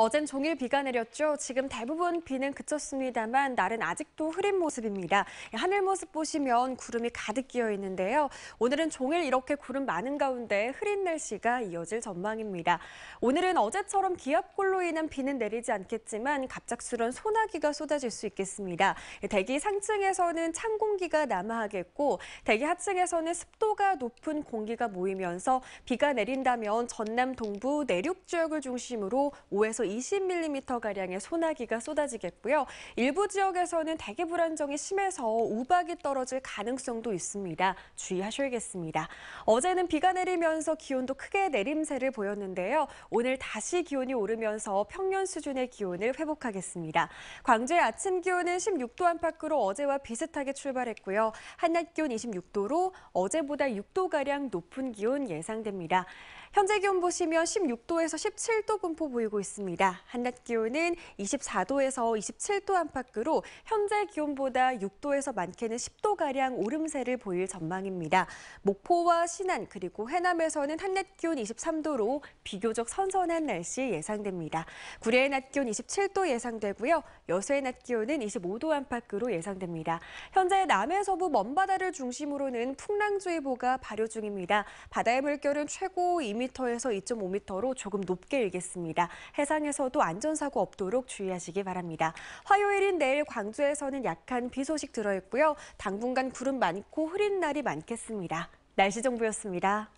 어젠 종일 비가 내렸죠. 지금 대부분 비는 그쳤습니다만 날은 아직도 흐린 모습입니다. 하늘 모습 보시면 구름이 가득 끼어 있는데요. 오늘은 종일 이렇게 구름 많은 가운데 흐린 날씨가 이어질 전망입니다. 오늘은 어제처럼 기압골로 인한 비는 내리지 않겠지만 갑작스런 소나기가 쏟아질 수 있겠습니다. 대기 상층에서는 찬 공기가 남하하겠고 대기 하층에서는 습도가 높은 공기가 모이면서 비가 내린다면 전남 동부 내륙 지역을 중심으로 5에서 20mm가량의 소나기가 쏟아지겠고요. 일부 지역에서는 대기 불안정이 심해서 우박이 떨어질 가능성도 있습니다. 주의하셔야겠습니다. 어제는 비가 내리면서 기온도 크게 내림세를 보였는데요. 오늘 다시 기온이 오르면서 평년 수준의 기온을 회복하겠습니다. 광주의 아침 기온은 16도 안팎으로 어제와 비슷하게 출발했고요. 한낮 기온 26도로 어제보다 6도가량 높은 기온 예상됩니다. 현재 기온 보시면 16도에서 17도 분포 보이고 있습니다. 있습니다. 한낮 기온은 24도에서 27도 안팎으로 현재 기온보다 6도에서 많게는 10도가량 오름세를 보일 전망입니다. 목포와 신안 그리고 해남에서는 한낮 기온 23도로 비교적 선선한 날씨 예상됩니다. 구례의 낮 기온 27도 예상되고요. 여수의 낮 기온은 25도 안팎으로 예상됩니다. 현재 남해 서부 먼바다를 중심으로는 풍랑주의보가 발효 중입니다. 바다의 물결은 최고 2m에서 2.5m로 조금 높게 일겠습니다. 해상 지방에서도 안전사고 없도록 주의하시기 바랍니다. 화요일인 내일 광주에서는 약한 비 소식 들어있고요. 당분간 구름 많고 흐린 날이 많겠습니다. 날씨 정보였습니다.